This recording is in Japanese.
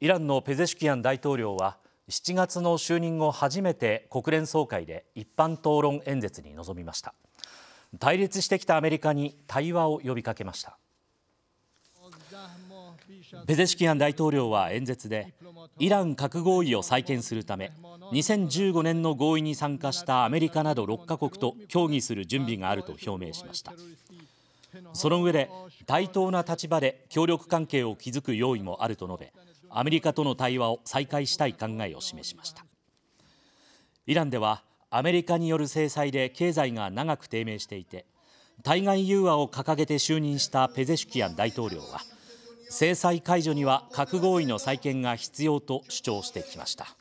イランのペゼシュキアン大統領は7月の就任後初めて国連総会で一般討論演説に臨みました対立してきたアメリカに対話を呼びかけましたペゼシキアン大統領は演説でイラン核合意を再建するため2015年の合意に参加したアメリカなど6カ国と協議する準備があると表明しましたその上で対等な立場で協力関係を築く用意もあると述べアメリカとの対話を再開したい考えを示しましたイランではアメリカによる制裁で経済が長く低迷していて対外融和を掲げて就任したペゼシュキアン大統領は制裁解除には核合意の再建が必要と主張してきました。